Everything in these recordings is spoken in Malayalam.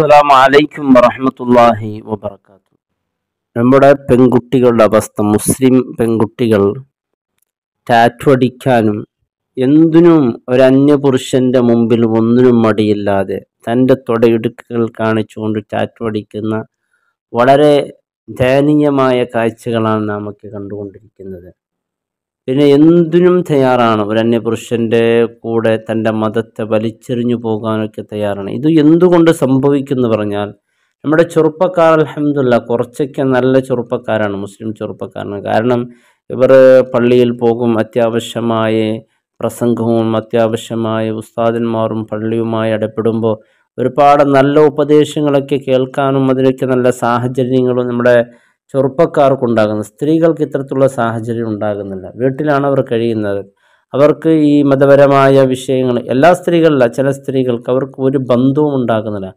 അസ്സലാമു അലൈക്കും വറഹമത്തല്ലാഹി വബർക്കാത്തു നമ്മുടെ പെൺകുട്ടികളുടെ അവസ്ഥ മുസ്ലിം പെൺകുട്ടികൾ ടാറ്റു അടിക്കാനും എന്തിനും ഒരു അന്യപുരുഷന്റെ മുമ്പിൽ ഒന്നിനും മടിയില്ലാതെ തൻ്റെ തൊടയിടുക്കുകൾ കാണിച്ചുകൊണ്ട് ടാറ്റു അടിക്കുന്ന വളരെ ദയനീയമായ കാഴ്ചകളാണ് നമുക്ക് കണ്ടുകൊണ്ടിരിക്കുന്നത് പിന്നെ എന്തിനും തയ്യാറാണ് ഒരു അന്യപുരുഷൻ്റെ കൂടെ തൻ്റെ മതത്തെ വലിച്ചെറിഞ്ഞു പോകാനൊക്കെ തയ്യാറാണ് ഇത് എന്തുകൊണ്ട് സംഭവിക്കുന്നു പറഞ്ഞാൽ നമ്മുടെ ചെറുപ്പക്കാർ അലഹമില്ല കുറച്ചൊക്കെ നല്ല ചെറുപ്പക്കാരാണ് മുസ്ലിം ചെറുപ്പക്കാരാണ് കാരണം ഇവർ പള്ളിയിൽ പോകും അത്യാവശ്യമായ പ്രസംഗവും അത്യാവശ്യമായ ഉസ്താദന്മാരും പള്ളിയുമായി ഇടപെടുമ്പോൾ ഒരുപാട് നല്ല ഉപദേശങ്ങളൊക്കെ കേൾക്കാനും അതിനൊക്കെ നല്ല സാഹചര്യങ്ങളും നമ്മുടെ ചെറുപ്പക്കാർക്കുണ്ടാകുന്നത് സ്ത്രീകൾക്ക് ഇത്തരത്തിലുള്ള സാഹചര്യം ഉണ്ടാകുന്നില്ല വീട്ടിലാണ് അവർ കഴിയുന്നത് അവർക്ക് ഈ മതപരമായ വിഷയങ്ങൾ എല്ലാ സ്ത്രീകളില്ല ചില സ്ത്രീകൾക്ക് അവർക്ക് ഒരു ബന്ധവും ഉണ്ടാകുന്നില്ല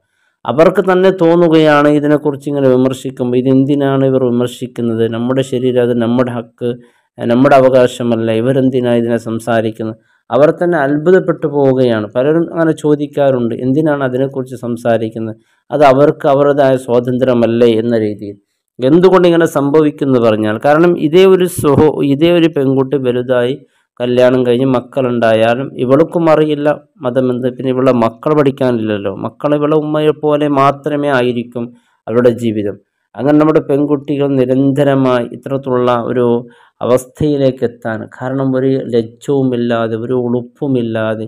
അവർക്ക് തന്നെ തോന്നുകയാണ് ഇതിനെക്കുറിച്ച് ഇങ്ങനെ വിമർശിക്കുമ്പോൾ ഇതെന്തിനാണ് ഇവർ വിമർശിക്കുന്നത് നമ്മുടെ ശരീരം അത് നമ്മുടെ ഹക്ക് നമ്മുടെ അവകാശമല്ല ഇവരെന്തിനാണ് ഇതിനെ സംസാരിക്കുന്നത് അവർ തന്നെ അത്ഭുതപ്പെട്ടു പോവുകയാണ് പലരും അങ്ങനെ ചോദിക്കാറുണ്ട് എന്തിനാണ് അതിനെക്കുറിച്ച് സംസാരിക്കുന്നത് അത് അവർക്ക് അവരുടേതായ സ്വാതന്ത്ര്യമല്ലേ എന്ന രീതിയിൽ എന്തുകൊണ്ട് ഇങ്ങനെ സംഭവിക്കുന്നു പറഞ്ഞാൽ കാരണം ഇതേ ഒരു സുഹോ ഇതേ ഒരു പെൺകുട്ടി വലുതായി കല്യാണം കഴിഞ്ഞ് മക്കളുണ്ടായാലും ഇവൾക്കും അറിയില്ല മതമെന്ത് പിന്നെ ഇവളുടെ മക്കൾ പഠിക്കാനില്ലല്ലോ മക്കൾ ഇവളെ ഉമ്മയെ പോലെ മാത്രമേ ആയിരിക്കും അവരുടെ ജീവിതം അങ്ങനെ നമ്മുടെ പെൺകുട്ടികൾ നിരന്തരമായി ഇത്തരത്തിലുള്ള ഒരു അവസ്ഥയിലേക്ക് എത്താൻ കാരണം ഒരു ലജ്ജവുമില്ലാതെ ഒരു ഉളുപ്പുമില്ലാതെ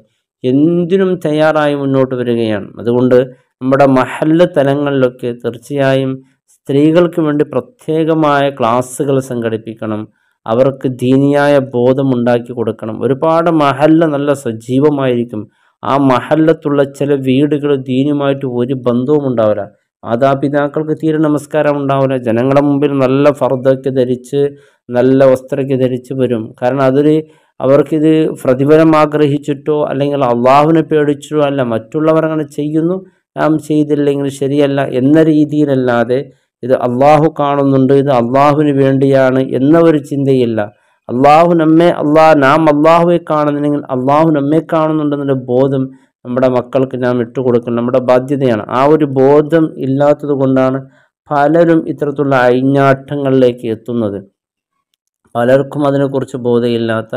എന്തിനും തയ്യാറായി മുന്നോട്ട് വരികയാണ് അതുകൊണ്ട് നമ്മുടെ മഹല്ല തലങ്ങളിലൊക്കെ തീർച്ചയായും സ്ത്രീകൾക്ക് വേണ്ടി പ്രത്യേകമായ ക്ലാസ്സുകൾ സംഘടിപ്പിക്കണം അവർക്ക് ദീനിയായ ബോധമുണ്ടാക്കി കൊടുക്കണം ഒരുപാട് മഹല്ല നല്ല സജീവമായിരിക്കും ആ മഹല്ലത്തുള്ള ചില വീടുകൾ ദീനുമായിട്ട് ഒരു ബന്ധവും ഉണ്ടാവില്ല മാതാപിതാക്കൾക്ക് തീരെ നമസ്കാരം ഉണ്ടാവില്ല ജനങ്ങളുടെ മുമ്പിൽ നല്ല ഫർദൊക്കെ ധരിച്ച് നല്ല വസ്ത്രമൊക്കെ ധരിച്ച് വരും കാരണം അതൊരു അവർക്കിത് പ്രതിഫലം ആഗ്രഹിച്ചിട്ടോ അല്ലെങ്കിൽ അള്ളാഹുവിനെ പേടിച്ചിട്ടോ അല്ല മറ്റുള്ളവർ അങ്ങനെ ചെയ്യുന്നു നാം ചെയ്തില്ലെങ്കിൽ ശരിയല്ല എന്ന രീതിയിലല്ലാതെ ഇത് അള്ളാഹു കാണുന്നുണ്ട് ഇത് അള്ളാഹുവിന് വേണ്ടിയാണ് എന്ന ഒരു ചിന്തയില്ല അള്ളാഹു നമ്മെ അള്ളാഹ് നാം അള്ളാഹുവെ കാണുന്നില്ലെങ്കിൽ അള്ളാഹു നമ്മെ കാണുന്നുണ്ടെന്നൊരു ബോധം നമ്മുടെ മക്കൾക്ക് നാം ഇട്ടുകൊടുക്കണം നമ്മുടെ ബാധ്യതയാണ് ആ ഒരു ബോധം ഇല്ലാത്തത് കൊണ്ടാണ് പലരും ഇത്തരത്തിലുള്ള അഴിഞ്ഞാട്ടങ്ങളിലേക്ക് എത്തുന്നത് പലർക്കും അതിനെക്കുറിച്ച് ബോധമില്ലാത്ത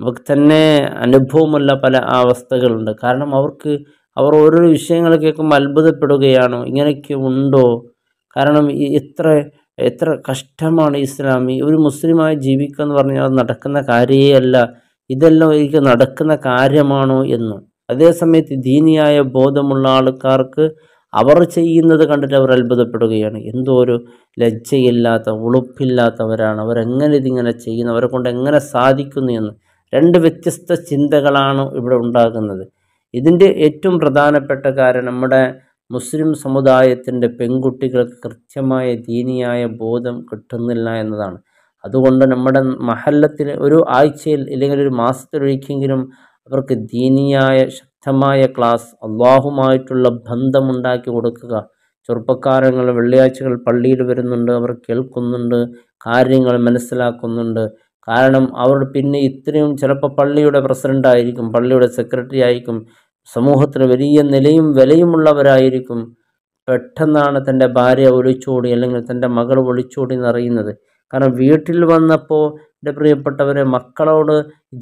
നമുക്ക് തന്നെ അനുഭവമുള്ള പല അവസ്ഥകളുണ്ട് കാരണം അവർക്ക് അവർ ഓരോ വിഷയങ്ങൾ കേൾക്കുമ്പോൾ അത്ഭുതപ്പെടുകയാണോ ഇങ്ങനെയൊക്കെ ഉണ്ടോ കാരണം എത്ര എത്ര കഷ്ടമാണ് ഇസ്ലാം ഒരു മുസ്ലിമായി ജീവിക്കുക എന്ന് പറഞ്ഞാൽ നടക്കുന്ന കാര്യമല്ല ഇതെല്ലാം ഒരിക്കൽ നടക്കുന്ന കാര്യമാണോ എന്ന് അതേസമയത്ത് ദീനിയായ ബോധമുള്ള ആൾക്കാർക്ക് അവർ ചെയ്യുന്നത് കണ്ടിട്ട് അവർ അത്ഭുതപ്പെടുകയാണ് എന്തോ ഒരു ലജ്ജയില്ലാത്ത ഉളുപ്പില്ലാത്തവരാണ് അവരെങ്ങനെ ഇതിങ്ങനെ ചെയ്യുന്നു അവരെ കൊണ്ട് എങ്ങനെ സാധിക്കുന്നു എന്ന് രണ്ട് വ്യത്യസ്ത ചിന്തകളാണ് ഇവിടെ ഉണ്ടാകുന്നത് ഇതിൻ്റെ ഏറ്റവും പ്രധാനപ്പെട്ട കാര്യം നമ്മുടെ മുസ്ലിം സമുദായത്തിൻ്റെ പെൺകുട്ടികൾക്ക് കൃത്യമായ ദീനിയായ ബോധം കിട്ടുന്നില്ല എന്നതാണ് അതുകൊണ്ട് നമ്മുടെ മഹല്ലത്തിൽ ഒരു ആഴ്ചയിൽ ഇല്ലെങ്കിൽ ഒരു മാസത്തിലൊഴിക്കെങ്കിലും അവർക്ക് ദീനിയായ ശക്തമായ ക്ലാസ് അള്ളാഹുമായിട്ടുള്ള ബന്ധമുണ്ടാക്കി കൊടുക്കുക ചെറുപ്പക്കാരങ്ങൾ വെള്ളിയാഴ്ചകൾ പള്ളിയിൽ വരുന്നുണ്ട് അവർ കേൾക്കുന്നുണ്ട് കാര്യങ്ങൾ മനസ്സിലാക്കുന്നുണ്ട് കാരണം അവർ പിന്നെ ഇത്രയും ചിലപ്പോൾ പള്ളിയുടെ പ്രസിഡൻ്റ് ആയിരിക്കും പള്ളിയുടെ സെക്രട്ടറി ആയിരിക്കും സമൂഹത്തിന് വലിയ നിലയും വിലയുമുള്ളവരായിരിക്കും പെട്ടെന്നാണ് തൻ്റെ ഭാര്യ ഒളിച്ചോടി അല്ലെങ്കിൽ തൻ്റെ മകൾ ഒളിച്ചോടി എന്നറിയുന്നത് കാരണം വീട്ടിൽ വന്നപ്പോൾ എൻ്റെ പ്രിയപ്പെട്ടവരെ മക്കളോട്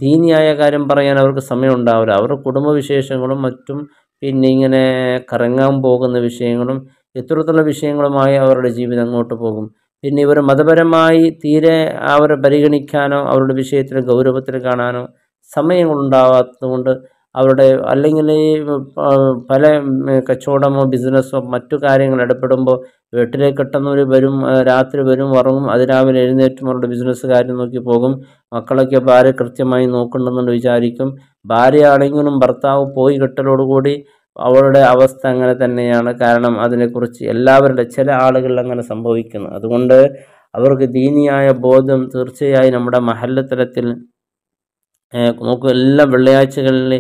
ദീനിയായ കാര്യം പറയാൻ അവർക്ക് സമയമുണ്ടാവില്ല അവരുടെ കുടുംബവിശേഷങ്ങളും മറ്റും പിന്നെ ഇങ്ങനെ കറങ്ങാൻ പോകുന്ന വിഷയങ്ങളും എത്രത്തുള്ള വിഷയങ്ങളുമായി അവരുടെ ജീവിതം അങ്ങോട്ട് പോകും പിന്നെ ഇവർ മതപരമായി തീരെ അവരെ പരിഗണിക്കാനോ അവരുടെ വിഷയത്തിൽ ഗൗരവത്തിൽ കാണാനോ സമയങ്ങളുണ്ടാവാത്തതുകൊണ്ട് അവരുടെ അല്ലെങ്കിൽ ഈ പല കച്ചവടമോ ബിസിനസ്സോ മറ്റു കാര്യങ്ങൾ ഇടപെടുമ്പോൾ വീട്ടിലേക്ക് കിട്ടുന്നവർ വരും രാത്രി വരും ഉറങ്ങും അതിരാവിലെ എഴുന്നേറ്റും അവരുടെ ബിസിനസ് കാര്യം നോക്കി പോകും മക്കളൊക്കെ ഭാര്യ കൃത്യമായി നോക്കണ്ടെന്നുണ്ട് വിചാരിക്കും ഭാര്യ ആണെങ്കിലും ഭർത്താവ് പോയി കിട്ടലോടുകൂടി അവളുടെ അവസ്ഥ അങ്ങനെ തന്നെയാണ് കാരണം അതിനെക്കുറിച്ച് എല്ലാവരുടെ ചില ആളുകളിൽ അങ്ങനെ സംഭവിക്കുന്നു അതുകൊണ്ട് അവർക്ക് ദീനിയായ ബോധം തീർച്ചയായും നമ്മുടെ മഹല്ല തലത്തിൽ നമുക്ക് എല്ലാ വെള്ളിയാഴ്ചകളിൽ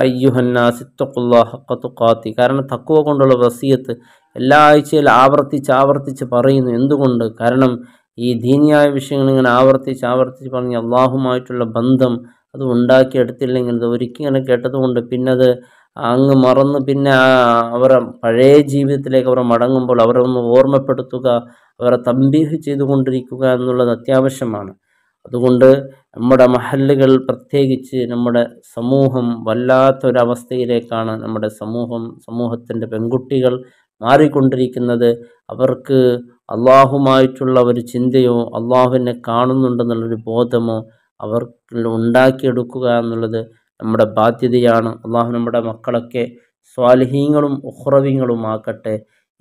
അയ്യുഹന്നാസിത്തഖുല്ലാഹക്കത്തുഖാത്തി കാരണം തക്കുവ കൊണ്ടുള്ള വസീയത്ത് എല്ലാ ആഴ്ചയിൽ ആവർത്തിച്ച് ആവർത്തിച്ച് പറയുന്നു എന്തുകൊണ്ട് കാരണം ഈ ദീനിയായ വിഷയങ്ങൾ ഇങ്ങനെ ആവർത്തിച്ച് ആവർത്തിച്ച് പറഞ്ഞ് അള്ളാഹുമായിട്ടുള്ള ബന്ധം അത് ഉണ്ടാക്കിയെടുത്തില്ലെങ്കിൽ അത് ഒരിക്കലും കേട്ടതുകൊണ്ട് പിന്നെ അത് അങ്ങ് മറന്ന് പിന്നെ അവരെ പഴയ ജീവിതത്തിലേക്ക് അവർ മടങ്ങുമ്പോൾ അവരെ ഒന്ന് ഓർമ്മപ്പെടുത്തുക അവരെ തമ്പീഹ് ചെയ്തുകൊണ്ടിരിക്കുക എന്നുള്ളത് അത്യാവശ്യമാണ് അതുകൊണ്ട് നമ്മുടെ മഹല്ലുകൾ പ്രത്യേകിച്ച് നമ്മുടെ സമൂഹം വല്ലാത്തൊരവസ്ഥയിലേക്കാണ് നമ്മുടെ സമൂഹം സമൂഹത്തിൻ്റെ പെൺകുട്ടികൾ മാറിക്കൊണ്ടിരിക്കുന്നത് അവർക്ക് അള്ളാഹുമായിട്ടുള്ള ഒരു ചിന്തയോ അള്ളാഹുവിനെ കാണുന്നുണ്ടെന്നുള്ളൊരു ബോധമോ അവർക്ക് ഉണ്ടാക്കിയെടുക്കുക എന്നുള്ളത് നമ്മുടെ ബാധ്യതയാണ് അള്ളാഹു നമ്മുടെ മക്കളൊക്കെ സ്വാലിഹീങ്ങളും ഉഹ്റവിങ്ങളും ആക്കട്ടെ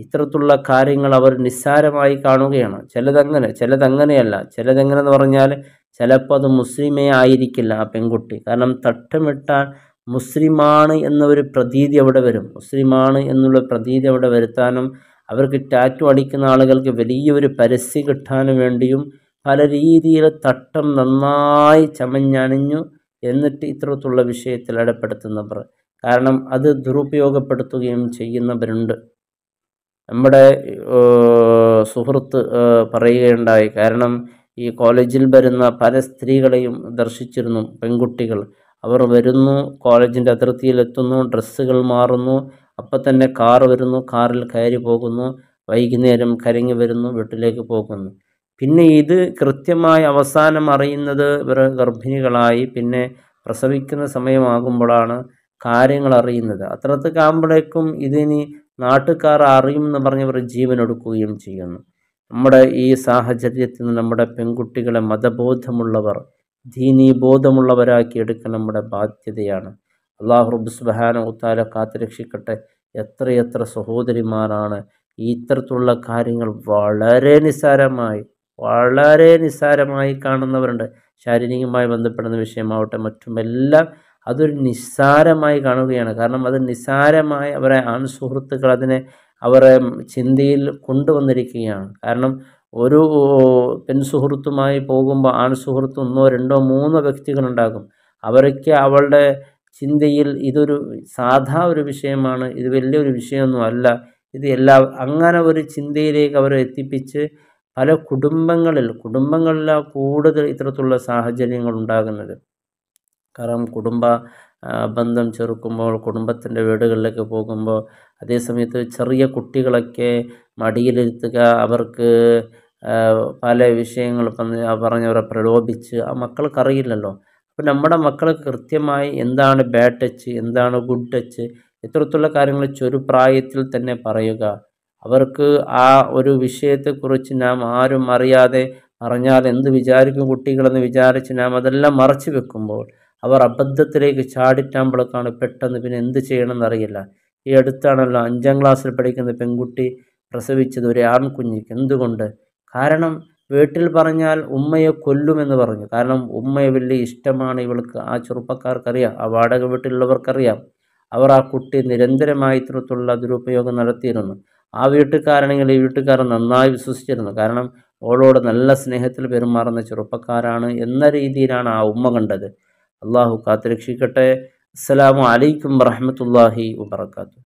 ഇത്തരത്തിലുള്ള കാര്യങ്ങൾ അവർ നിസ്സാരമായി കാണുകയാണ് ചിലതങ്ങനെ ചിലതങ്ങനെയല്ല ചിലതെങ്ങനെയെന്ന് പറഞ്ഞാൽ ചിലപ്പോൾ അത് മുസ്ലിമേ ആയിരിക്കില്ല ആ പെൺകുട്ടി കാരണം തട്ടമിട്ടാൽ മുസ്ലിമാണ് എന്നൊരു പ്രതീതി അവിടെ വരും മുസ്ലിമാണ് എന്നുള്ള പ്രതീതി അവിടെ വരുത്താനും അവർക്ക് ടാറ്റു അടിക്കുന്ന ആളുകൾക്ക് വലിയൊരു പരസ്യം കിട്ടാനും വേണ്ടിയും പല രീതിയിൽ തട്ടം നന്നായി ചമഞ്ഞണിഞ്ഞു എന്നിട്ട് ഇത്തരത്തിലുള്ള വിഷയത്തിൽ ഇടപെടുത്തുന്നവർ കാരണം അത് ദുരുപയോഗപ്പെടുത്തുകയും ചെയ്യുന്നവരുണ്ട് നമ്മുടെ സുഹൃത്ത് പറയുകയുണ്ടായി കാരണം ഈ കോളേജിൽ വരുന്ന പല സ്ത്രീകളെയും ദർശിച്ചിരുന്നു പെൺകുട്ടികൾ അവർ വരുന്നു കോളേജിൻ്റെ അതിർത്തിയിലെത്തുന്നു ഡ്രസ്സുകൾ മാറുന്നു അപ്പം തന്നെ കാർ വരുന്നു കാറിൽ കയറി പോകുന്നു വൈകുന്നേരം കരങ്ങി വരുന്നു വീട്ടിലേക്ക് പോകുന്നു പിന്നെ ഇത് കൃത്യമായി അവസാനം അറിയുന്നത് ഇവർ ഗർഭിണികളായി പിന്നെ പ്രസവിക്കുന്ന സമയമാകുമ്പോഴാണ് കാര്യങ്ങൾ അറിയുന്നത് അത്രത്തേക്കാകുമ്പോഴേക്കും ഇതിനി നാട്ടുകാർ അറിയും എന്ന് പറഞ്ഞവർ എടുക്കുകയും ചെയ്യുന്നു നമ്മുടെ ഈ സാഹചര്യത്തിൽ നിന്ന് നമ്മുടെ പെൺകുട്ടികളെ മതബോധമുള്ളവർ ദീനീബോധമുള്ളവരാക്കി ബോധമുള്ളവരാക്കി എടുക്കാൻ നമ്മുടെ ബാധ്യതയാണ് അള്ളാഹു റബ്സുബഹാന ഉത്താല കാത്തുരക്ഷിക്കട്ടെ എത്രയെത്ര സഹോദരിമാരാണ് ഇത്തരത്തിലുള്ള കാര്യങ്ങൾ വളരെ നിസ്സാരമായി വളരെ നിസ്സാരമായി കാണുന്നവരുണ്ട് ശാരീരികമായി ബന്ധപ്പെടുന്ന വിഷയമാവട്ടെ മറ്റുമെല്ലാം അതൊരു നിസ്സാരമായി കാണുകയാണ് കാരണം അത് നിസ്സാരമായി അവരെ ആൺ സുഹൃത്തുക്കൾ അതിനെ അവരെ ചിന്തയിൽ കൊണ്ടുവന്നിരിക്കുകയാണ് കാരണം ഒരു പെൺ സുഹൃത്തുമായി പോകുമ്പോൾ ആൺ സുഹൃത്ത് ഒന്നോ രണ്ടോ മൂന്നോ വ്യക്തികളുണ്ടാകും അവരൊക്കെ അവളുടെ ചിന്തയിൽ ഇതൊരു സാധാ ഒരു വിഷയമാണ് ഇത് വലിയൊരു വിഷയമൊന്നും അല്ല ഇത് എല്ലാ അങ്ങനെ ഒരു ചിന്തയിലേക്ക് അവരെ എത്തിപ്പിച്ച് പല കുടുംബങ്ങളിൽ കുടുംബങ്ങളിലാണ് കൂടുതൽ ഇത്തരത്തിലുള്ള സാഹചര്യങ്ങൾ ഉണ്ടാകുന്നത് കാരണം കുടുംബ ബന്ധം ചെറുക്കുമ്പോൾ കുടുംബത്തിൻ്റെ വീടുകളിലൊക്കെ പോകുമ്പോൾ അതേ സമയത്ത് ചെറിയ കുട്ടികളൊക്കെ മടിയിലിരുത്തുക അവർക്ക് പല വിഷയങ്ങൾ പറഞ്ഞ് പറഞ്ഞവരെ പ്രലോഭിച്ച് ആ മക്കൾക്കറിയില്ലല്ലോ അപ്പോൾ നമ്മുടെ മക്കൾ കൃത്യമായി എന്താണ് ബാഡ് ടച്ച് എന്താണ് ഗുഡ് ടച്ച് ഇത്തരത്തിലുള്ള കാര്യങ്ങൾ ചെറുപ്രായത്തിൽ തന്നെ പറയുക അവർക്ക് ആ ഒരു വിഷയത്തെക്കുറിച്ച് നാം ആരും അറിയാതെ അറിഞ്ഞാൽ എന്ത് വിചാരിക്കും കുട്ടികളെന്ന് വിചാരിച്ച് നാം അതെല്ലാം മറച്ചു വെക്കുമ്പോൾ അവർ അബദ്ധത്തിലേക്ക് ചാടിറ്റാമ്പളക്കാണ് പെട്ടെന്ന് പിന്നെ എന്ത് ചെയ്യണമെന്നറിയില്ല ഈ അടുത്താണല്ലോ അഞ്ചാം ക്ലാസ്സിൽ പഠിക്കുന്ന പെൺകുട്ടി പ്രസവിച്ചത് ഒരു ആൺകുഞ്ഞിക്ക് എന്തുകൊണ്ട് കാരണം വീട്ടിൽ പറഞ്ഞാൽ ഉമ്മയെ കൊല്ലുമെന്ന് പറഞ്ഞു കാരണം ഉമ്മയെ വലിയ ഇഷ്ടമാണ് ഇവൾക്ക് ആ ചെറുപ്പക്കാർക്കറിയാം ആ വാടക വീട്ടിലുള്ളവർക്കറിയാം അവർ ആ കുട്ടി നിരന്തരമായി ഇത്തരത്തിലുള്ള ദുരുപയോഗം നടത്തിയിരുന്നു ആ വീട്ടുകാരാണെങ്കിൽ ഈ വീട്ടുകാരൻ നന്നായി വിശ്വസിച്ചിരുന്നു കാരണം അവളോട് നല്ല സ്നേഹത്തിൽ പെരുമാറുന്ന ചെറുപ്പക്കാരാണ് എന്ന രീതിയിലാണ് ആ ഉമ്മ കണ്ടത് അള്ളാഹു കാത്തുരക്ഷിക്കട്ടെ അസ്സലാമു അലൈക്കും വറഹമത്തല്ലാഹി വബർക്കാത്തു